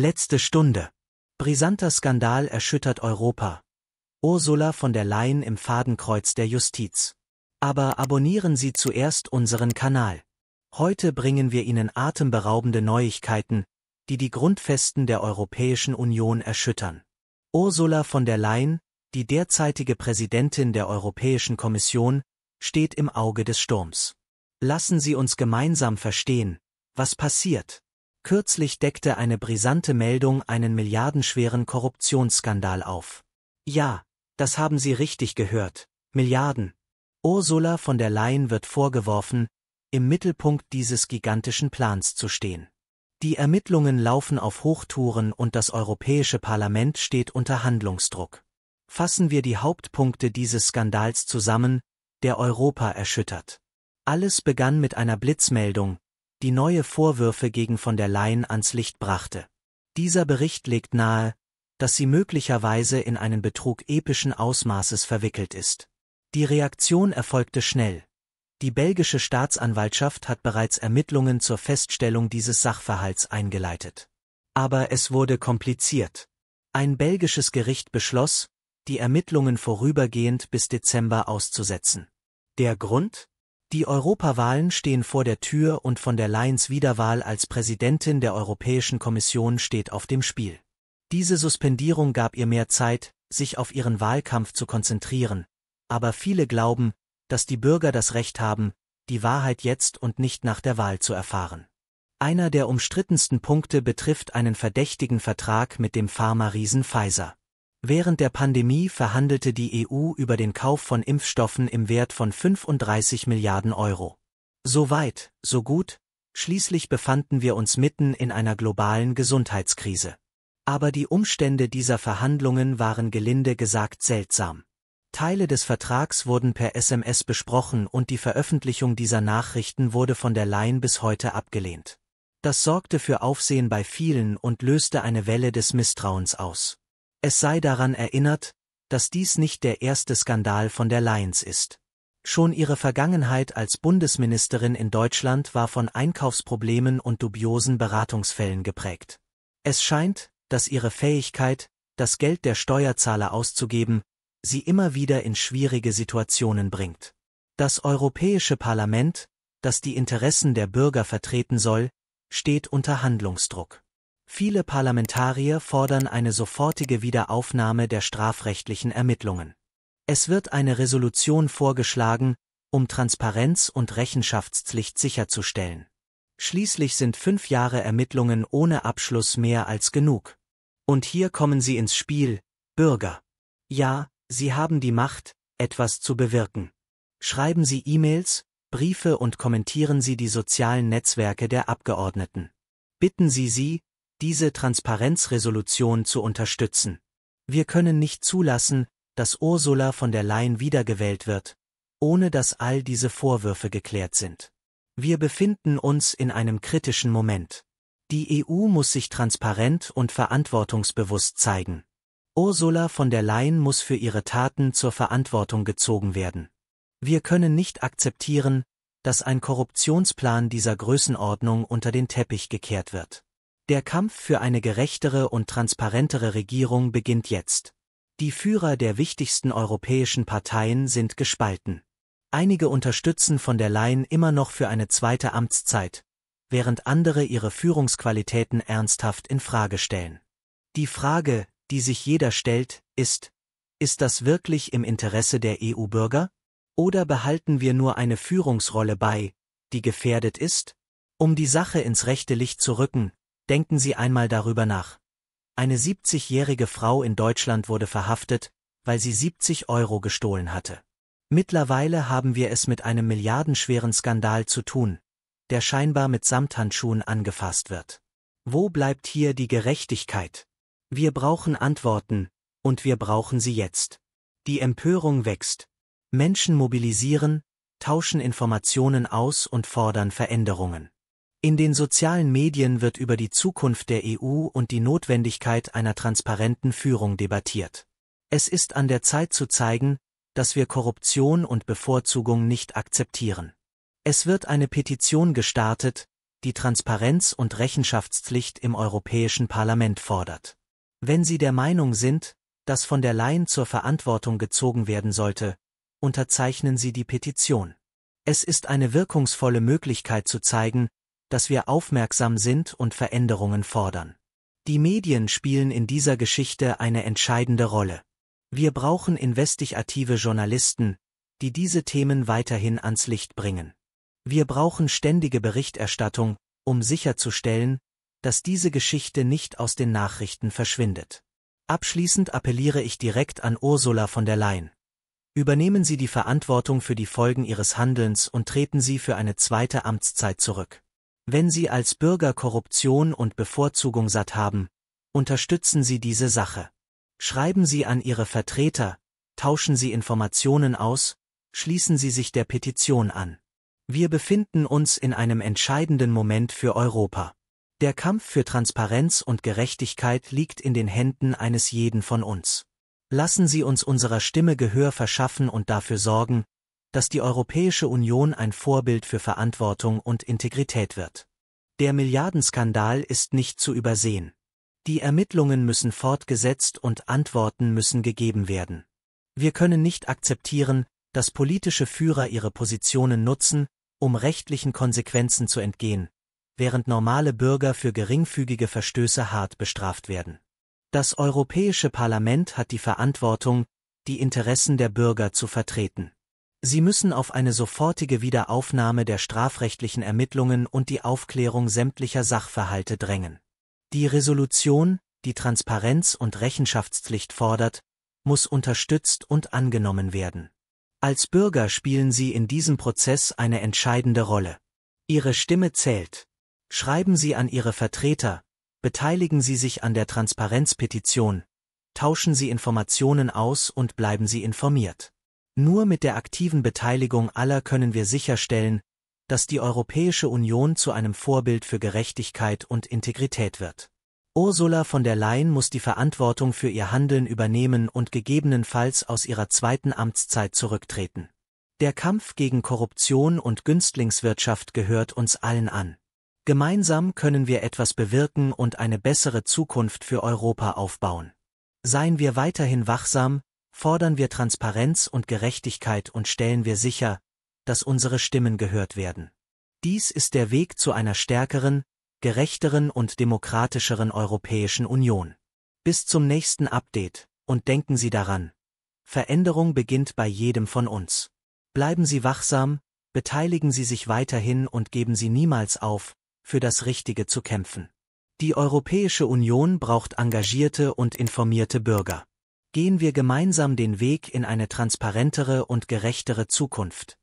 Letzte Stunde. Brisanter Skandal erschüttert Europa. Ursula von der Leyen im Fadenkreuz der Justiz. Aber abonnieren Sie zuerst unseren Kanal. Heute bringen wir Ihnen atemberaubende Neuigkeiten, die die Grundfesten der Europäischen Union erschüttern. Ursula von der Leyen, die derzeitige Präsidentin der Europäischen Kommission, steht im Auge des Sturms. Lassen Sie uns gemeinsam verstehen, was passiert. Kürzlich deckte eine brisante Meldung einen milliardenschweren Korruptionsskandal auf. Ja, das haben Sie richtig gehört. Milliarden. Ursula von der Leyen wird vorgeworfen, im Mittelpunkt dieses gigantischen Plans zu stehen. Die Ermittlungen laufen auf Hochtouren und das Europäische Parlament steht unter Handlungsdruck. Fassen wir die Hauptpunkte dieses Skandals zusammen, der Europa erschüttert. Alles begann mit einer Blitzmeldung, die neue Vorwürfe gegen von der Leyen ans Licht brachte. Dieser Bericht legt nahe, dass sie möglicherweise in einen Betrug epischen Ausmaßes verwickelt ist. Die Reaktion erfolgte schnell. Die belgische Staatsanwaltschaft hat bereits Ermittlungen zur Feststellung dieses Sachverhalts eingeleitet. Aber es wurde kompliziert. Ein belgisches Gericht beschloss, die Ermittlungen vorübergehend bis Dezember auszusetzen. Der Grund? Die Europawahlen stehen vor der Tür und von der Leyen's Wiederwahl als Präsidentin der Europäischen Kommission steht auf dem Spiel. Diese Suspendierung gab ihr mehr Zeit, sich auf ihren Wahlkampf zu konzentrieren, aber viele glauben, dass die Bürger das Recht haben, die Wahrheit jetzt und nicht nach der Wahl zu erfahren. Einer der umstrittensten Punkte betrifft einen verdächtigen Vertrag mit dem Pharma-Riesen Pfizer. Während der Pandemie verhandelte die EU über den Kauf von Impfstoffen im Wert von 35 Milliarden Euro. So weit, so gut, schließlich befanden wir uns mitten in einer globalen Gesundheitskrise. Aber die Umstände dieser Verhandlungen waren gelinde gesagt seltsam. Teile des Vertrags wurden per SMS besprochen und die Veröffentlichung dieser Nachrichten wurde von der Laien bis heute abgelehnt. Das sorgte für Aufsehen bei vielen und löste eine Welle des Misstrauens aus. Es sei daran erinnert, dass dies nicht der erste Skandal von der Lions ist. Schon ihre Vergangenheit als Bundesministerin in Deutschland war von Einkaufsproblemen und dubiosen Beratungsfällen geprägt. Es scheint, dass ihre Fähigkeit, das Geld der Steuerzahler auszugeben, sie immer wieder in schwierige Situationen bringt. Das Europäische Parlament, das die Interessen der Bürger vertreten soll, steht unter Handlungsdruck. Viele Parlamentarier fordern eine sofortige Wiederaufnahme der strafrechtlichen Ermittlungen. Es wird eine Resolution vorgeschlagen, um Transparenz und Rechenschaftspflicht sicherzustellen. Schließlich sind fünf Jahre Ermittlungen ohne Abschluss mehr als genug. Und hier kommen Sie ins Spiel, Bürger. Ja, Sie haben die Macht, etwas zu bewirken. Schreiben Sie E-Mails, Briefe und kommentieren Sie die sozialen Netzwerke der Abgeordneten. Bitten Sie sie, diese Transparenzresolution zu unterstützen. Wir können nicht zulassen, dass Ursula von der Leyen wiedergewählt wird, ohne dass all diese Vorwürfe geklärt sind. Wir befinden uns in einem kritischen Moment. Die EU muss sich transparent und verantwortungsbewusst zeigen. Ursula von der Leyen muss für ihre Taten zur Verantwortung gezogen werden. Wir können nicht akzeptieren, dass ein Korruptionsplan dieser Größenordnung unter den Teppich gekehrt wird. Der Kampf für eine gerechtere und transparentere Regierung beginnt jetzt. Die Führer der wichtigsten europäischen Parteien sind gespalten. Einige unterstützen von der Leyen immer noch für eine zweite Amtszeit, während andere ihre Führungsqualitäten ernsthaft in Frage stellen. Die Frage, die sich jeder stellt, ist, ist das wirklich im Interesse der EU-Bürger? Oder behalten wir nur eine Führungsrolle bei, die gefährdet ist? Um die Sache ins rechte Licht zu rücken, Denken Sie einmal darüber nach. Eine 70-jährige Frau in Deutschland wurde verhaftet, weil sie 70 Euro gestohlen hatte. Mittlerweile haben wir es mit einem milliardenschweren Skandal zu tun, der scheinbar mit Samthandschuhen angefasst wird. Wo bleibt hier die Gerechtigkeit? Wir brauchen Antworten, und wir brauchen sie jetzt. Die Empörung wächst. Menschen mobilisieren, tauschen Informationen aus und fordern Veränderungen. In den sozialen Medien wird über die Zukunft der EU und die Notwendigkeit einer transparenten Führung debattiert. Es ist an der Zeit zu zeigen, dass wir Korruption und Bevorzugung nicht akzeptieren. Es wird eine Petition gestartet, die Transparenz und Rechenschaftspflicht im Europäischen Parlament fordert. Wenn Sie der Meinung sind, dass von der Laien zur Verantwortung gezogen werden sollte, unterzeichnen Sie die Petition. Es ist eine wirkungsvolle Möglichkeit zu zeigen, dass wir aufmerksam sind und Veränderungen fordern. Die Medien spielen in dieser Geschichte eine entscheidende Rolle. Wir brauchen investigative Journalisten, die diese Themen weiterhin ans Licht bringen. Wir brauchen ständige Berichterstattung, um sicherzustellen, dass diese Geschichte nicht aus den Nachrichten verschwindet. Abschließend appelliere ich direkt an Ursula von der Leyen. Übernehmen Sie die Verantwortung für die Folgen Ihres Handelns und treten Sie für eine zweite Amtszeit zurück. Wenn Sie als Bürger Korruption und Bevorzugung satt haben, unterstützen Sie diese Sache. Schreiben Sie an Ihre Vertreter, tauschen Sie Informationen aus, schließen Sie sich der Petition an. Wir befinden uns in einem entscheidenden Moment für Europa. Der Kampf für Transparenz und Gerechtigkeit liegt in den Händen eines jeden von uns. Lassen Sie uns unserer Stimme Gehör verschaffen und dafür sorgen, dass die Europäische Union ein Vorbild für Verantwortung und Integrität wird. Der Milliardenskandal ist nicht zu übersehen. Die Ermittlungen müssen fortgesetzt und Antworten müssen gegeben werden. Wir können nicht akzeptieren, dass politische Führer ihre Positionen nutzen, um rechtlichen Konsequenzen zu entgehen, während normale Bürger für geringfügige Verstöße hart bestraft werden. Das Europäische Parlament hat die Verantwortung, die Interessen der Bürger zu vertreten. Sie müssen auf eine sofortige Wiederaufnahme der strafrechtlichen Ermittlungen und die Aufklärung sämtlicher Sachverhalte drängen. Die Resolution, die Transparenz und Rechenschaftspflicht fordert, muss unterstützt und angenommen werden. Als Bürger spielen Sie in diesem Prozess eine entscheidende Rolle. Ihre Stimme zählt. Schreiben Sie an Ihre Vertreter, beteiligen Sie sich an der Transparenzpetition, tauschen Sie Informationen aus und bleiben Sie informiert. Nur mit der aktiven Beteiligung aller können wir sicherstellen, dass die Europäische Union zu einem Vorbild für Gerechtigkeit und Integrität wird. Ursula von der Leyen muss die Verantwortung für ihr Handeln übernehmen und gegebenenfalls aus ihrer zweiten Amtszeit zurücktreten. Der Kampf gegen Korruption und Günstlingswirtschaft gehört uns allen an. Gemeinsam können wir etwas bewirken und eine bessere Zukunft für Europa aufbauen. Seien wir weiterhin wachsam, fordern wir Transparenz und Gerechtigkeit und stellen wir sicher, dass unsere Stimmen gehört werden. Dies ist der Weg zu einer stärkeren, gerechteren und demokratischeren Europäischen Union. Bis zum nächsten Update, und denken Sie daran. Veränderung beginnt bei jedem von uns. Bleiben Sie wachsam, beteiligen Sie sich weiterhin und geben Sie niemals auf, für das Richtige zu kämpfen. Die Europäische Union braucht engagierte und informierte Bürger gehen wir gemeinsam den Weg in eine transparentere und gerechtere Zukunft.